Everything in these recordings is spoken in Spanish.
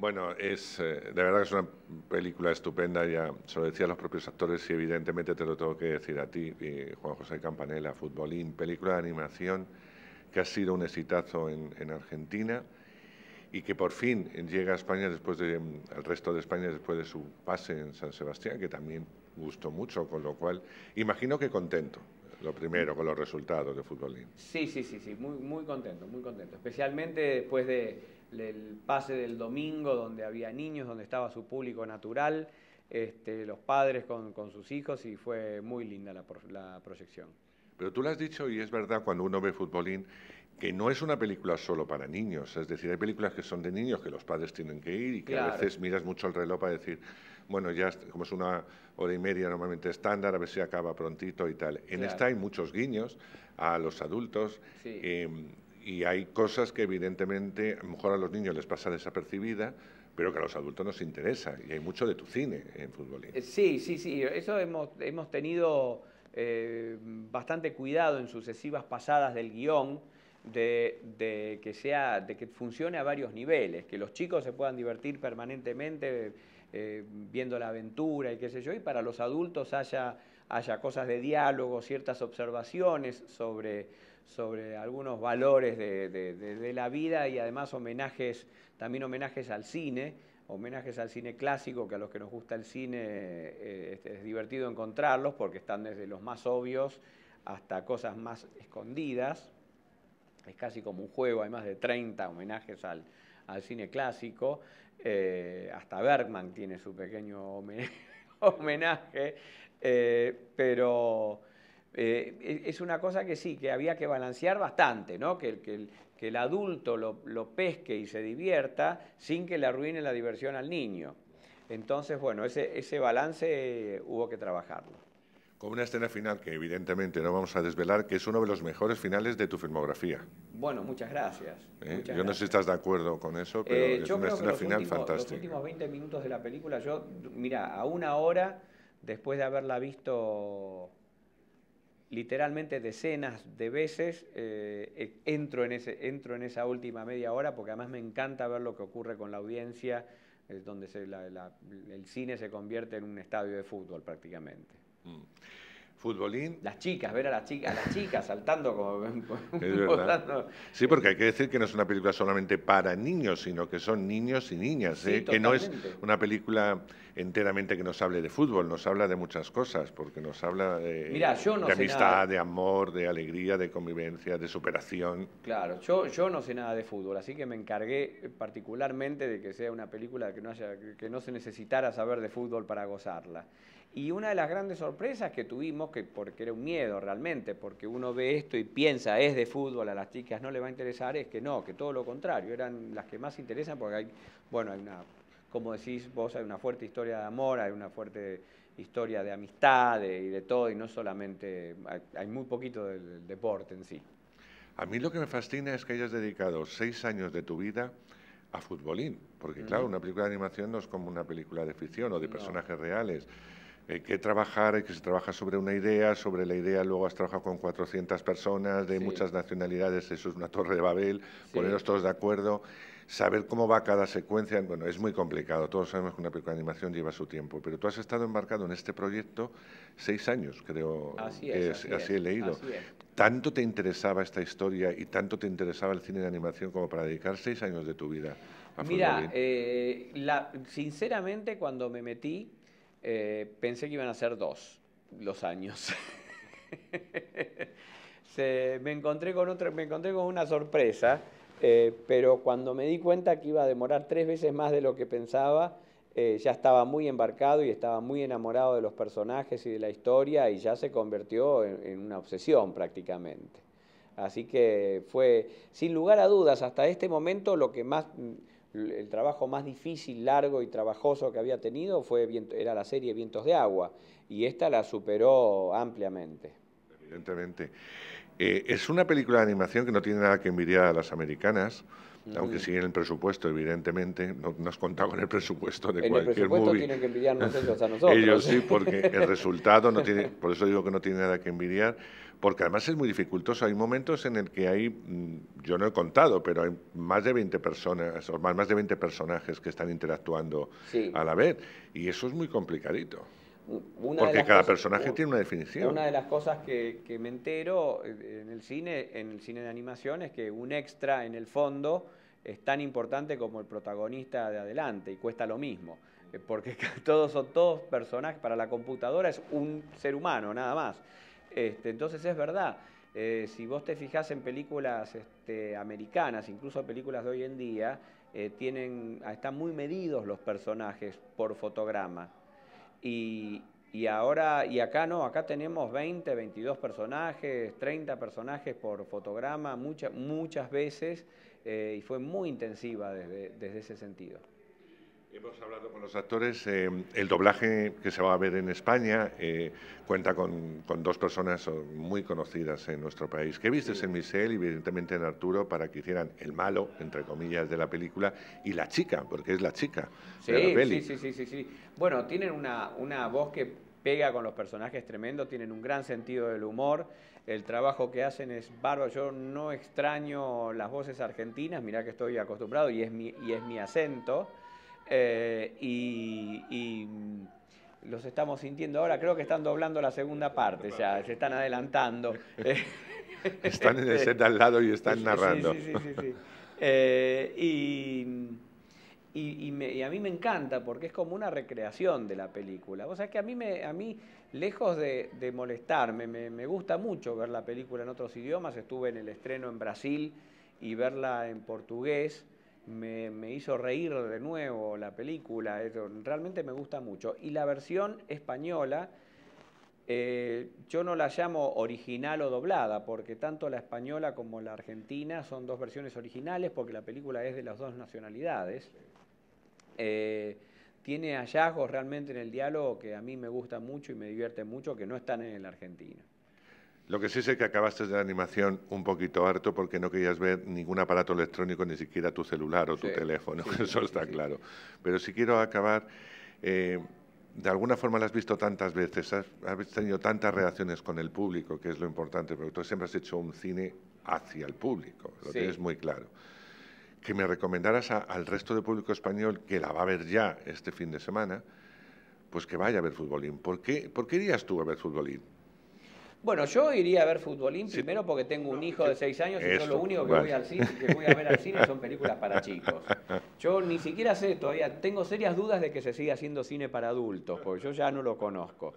Bueno, es, eh, de verdad que es una película estupenda, ya se lo decía a los propios actores y evidentemente te lo tengo que decir a ti, y Juan José Campanella, Fútbolín, película de animación que ha sido un exitazo en, Argentina y que por fin llega a España después de, mm, al resto de España después de su pase en San Sebastián, que también gustó mucho, con lo cual imagino que contento, lo primero, con los resultados de Fútbolín. Sí, sí, sí, sí, muy, muy contento, muy contento, especialmente después de el pase del domingo donde había niños, donde estaba su público natural, este, los padres con, sus hijos y fue muy linda la, proyección. Pero tú lo has dicho y es verdad cuando uno ve futbolín que no es una película solo para niños, es decir, hay películas que son de niños que los padres tienen que ir y que a veces miras mucho el reloj para decir, bueno, ya como es una hora y media normalmente estándar, a ver si acaba prontito y tal. En esta hay muchos guiños a los adultos. Em, y hay cosas que evidentemente a lo mejor a los niños les pasa desapercibida, pero que a los adultos nos interesa y hay mucho de tu cine en fútbol. Eh, sí, sí, sí, eso hemos, hemos tenido eh, bastante cuidado en sucesivas pasadas del guión. De, que sea, de que funcione a varios niveles, que los chicos se puedan divertir permanentemente eh, viendo la aventura y qué sé yo, y para los adultos haya, haya cosas de diálogo, ciertas observaciones sobre, sobre algunos valores de, la vida y además homenajes, también homenajes al cine, homenajes al cine clásico, que a los que nos gusta el cine eh, este, es divertido encontrarlos porque están desde los más obvios hasta cosas más escondidas. Es casi como un juego, hay más de 30 homenajes al, cine clásico. Eh, hasta Bergman tiene su pequeño homenaje, eh, pero eh, e, es una cosa que sí, que había que balancear bastante, ¿no? que, que, que el adulto lo, pesque y se divierta sin que le arruine la diversión al niño. Entonces, bueno, ese, ese balance eh, hubo que trabajarlo. Con una escena final que evidentemente no vamos a desvelar, que es uno de los mejores finales de tu filmografía. Bueno, muchas gracias. Eh, yo no sé si estás de acuerdo con eso, pero es una escena final fantástico fantástica. Los últimos 20 minutos de la película, yo, mira, a una hora después de haberla visto literalmente decenas de veces eh, e-, entro, en ese, entro en esa última media hora porque además me encanta ver lo que ocurre con la audiencia, eh, donde el cine se convierte en un estadio de fútbol prácticamente. Mm. ¿Fútbolín? Las chicas, ver a las chicas, las chicas saltando como... Sí, porque hay que decir que no es una película solamente para niños, sino que son niños y niñas, ¿eh? que no es una película enteramente que nos hable de fútbol, nos habla de muchas cosas, porque nos habla eh, de, amistad, de amor, de alegría, de convivencia, de superación. Claro, yo, yo no sé nada de fútbol, así que me encargué particularmente de que sea una película que no, haya, que no se necesitara saber de fútbol para gozarla. Y una de las grandes sorpresas que tuvimos, que porque era un miedo realmente, porque uno ve esto y piensa, es de fútbol, a las chicas no le va a interesar, es que no, que todo lo contrario, eran las que más interesan porque hay, bueno, hay una, como decís vos, hay una fuerte historia de amor, hay una fuerte historia de amistad y de todo, y no solamente, hay, muy poquito del, deporte en sí. A mí lo que me fascina es que hayas dedicado seis años de tu vida a futbolín, porque claro, una película de animación no es como una película de ficción o de personajes reales hay eh, que trabajar, hay eh, que se trabaja sobre una idea, sobre la idea luego has trabajado con 400 personas de muchas nacionalidades, eso es una torre de Babel, sí. todos de acuerdo, saber cómo va cada secuencia, bueno, es muy complicado, todos sabemos que una película de animación lleva su tiempo, pero tú has estado embarcado en este proyecto seis años, creo, así, he leído. ¿Tanto te interesaba esta historia y tanto te interesaba el cine de animación como para dedicar seis años de tu vida Mira, eh, sinceramente cuando me metí, eh, pensé que iban a ser dos los años. me, encontré con otra, me encontré con una sorpresa, eh, pero cuando me di cuenta que iba a demorar tres veces más de lo que pensaba, eh, ya estaba muy embarcado y estaba muy enamorado de los personajes y de la historia y ya se convirtió en una obsesión prácticamente. Así que fue, sin lugar a dudas, hasta este momento lo que más el trabajo más difícil, largo y trabajoso que había tenido fue, era la serie Vientos de Agua, y esta la superó ampliamente. Evidentemente. Eh, es una película de animación que no tiene nada que envidiar a las americanas, aunque sí en el presupuesto, evidentemente, no, nos contado con el presupuesto de en cualquier el presupuesto tienen que envidiarnos a nosotros. ellos sí, porque el resultado no tiene, por eso digo que no tiene nada que envidiar, porque además es muy dificultoso. Hay momentos en el que hay, mm, yo no he contado, pero hay más de 20 personas, o más, más de 20 personajes que están interactuando a la vez, y eso es muy complicadito. Porque cada personaje tiene una definición. Una de las cosas que, me entero eh, en el cine, en el cine de animación, es que un extra en el fondo es tan importante como el protagonista de adelante y cuesta lo mismo. Eh, porque todos son todos personajes, para la computadora es un ser humano, nada más. Este, entonces es verdad. Eh, si vos te fijas en películas este, americanas, incluso películas de hoy en día, tienen, ah, están muy medidos los personajes por fotograma. Y, ahora, y acá no, acá tenemos 20, 22 personajes, 30 personajes por fotograma muchas veces eh, y fue muy intensiva desde ese sentido. Hemos hablado con los actores. Eh, el doblaje que se va a ver en España eh, cuenta con, dos personas eh, muy conocidas en nuestro país. ¿Qué viste en Michelle y evidentemente en Arturo para que hicieran el malo, entre comillas, de la película y la chica, porque es la chica? de Sí, sí, sí, Bueno, tienen una, voz que pega con los personajes tremendo, tienen un gran sentido del humor, el trabajo que hacen es bárbaro, yo no extraño las voces argentinas, mirá que estoy acostumbrado y es y es mi acento. Eh, y, los estamos sintiendo ahora, creo que están doblando la segunda parte, ya se están adelantando. están en el set al lado y están narrando. Sí, sí, sí. Eh, y, a mí me encanta porque es como una recreación de la película. O sea que a mí, me, a mí lejos de, molestarme, me gusta mucho ver la película en otros idiomas. Estuve en el estreno en Brasil y verla en portugués me, hizo reír de nuevo la película, realmente me gusta mucho. Y la versión española, eh, yo no la llamo original o doblada, porque tanto la española como la argentina son dos versiones originales, porque la película es de las dos nacionalidades. Eh, tiene hallazgos realmente en el diálogo que a mí me gusta mucho y me divierte mucho, que no están en el argentino. Lo que sí sé que acabaste de la animación un poquito harto porque no querías ver ningún aparato electrónico, ni siquiera tu celular o tu teléfono, eso está claro. Pero si quiero acabar, eh, de alguna forma la has visto tantas veces, has, tenido tantas reacciones con el público, que es lo importante, porque tú siempre has hecho un cine hacia el público, lo tienes muy claro. Que me recomendaras al resto del público español que la va a ver ya este fin de semana, pues que vaya a ver fútbolín. ¿Por qué, ¿Por qué irías tú a ver fútbolín? Bueno, yo iría a ver Futbolín primero porque tengo un hijo de seis años y yo lo único que, voy al cine, que voy a ver al cine son películas para chicos. Yo ni siquiera sé todavía, tengo serias dudas de que se siga haciendo cine para adultos, porque yo ya no lo conozco.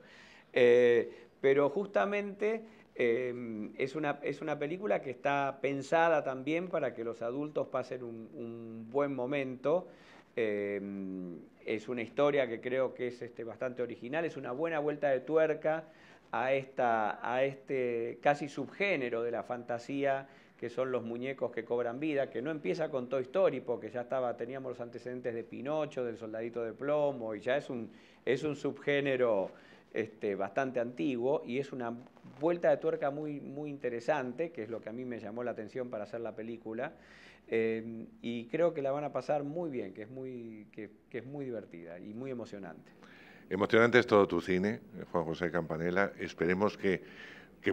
Eh, pero justamente em, es, una, película que está pensada también para que los adultos pasen un, buen momento. Em, es una historia que creo que es este, bastante original, es una buena vuelta de tuerca a, esta, a este casi subgénero de la fantasía que son los muñecos que cobran vida, que no empieza con Toy Story, porque ya estaba, teníamos los antecedentes de Pinocho, del soldadito de plomo, y ya es un, es un subgénero este, bastante antiguo y es una vuelta de tuerca muy, muy interesante, que es lo que a mí me llamó la atención para hacer la película, eh, y creo que la van a pasar muy bien, que es que es muy divertida y muy emocionante. Emocionante es todo tu cine, Juan José Campanella. Esperemos que,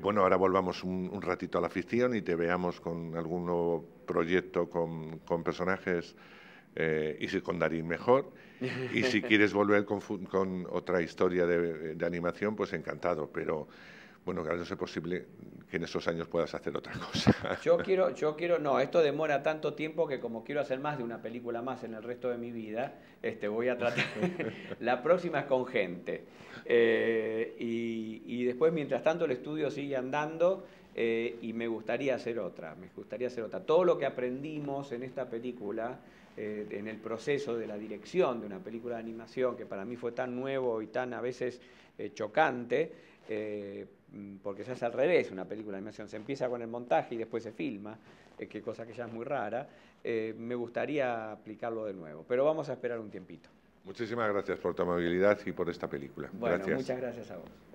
bueno, ahora volvamos un, ratito a la ficción y te veamos con algún nuevo proyecto con, personajes eh, y con Darín mejor. Y si quieres volver con, otra historia de, animación, pues encantado. Pero bueno, que veces sea posible, que en esos años puedas hacer otra cosa. Yo quiero, yo quiero, no, esto demora tanto tiempo que como quiero hacer más de una película más en el resto de mi vida, este, voy a tratar. la próxima es con gente. Eh, y, después, mientras tanto, el estudio sigue andando eh, y me gustaría hacer otra, me gustaría hacer otra. Todo lo que aprendimos en esta película, eh, en el proceso de la dirección de una película de animación, que para mí fue tan nuevo y tan a veces chocante, eh, mm, porque ya es al revés una película de animación, se empieza con el montaje y después se filma, eh, que cosa que ya es muy rara, eh, me gustaría aplicarlo de nuevo, pero vamos a esperar un tiempito. Muchísimas gracias por tu amabilidad y por esta película. Bueno, muchas gracias a vos.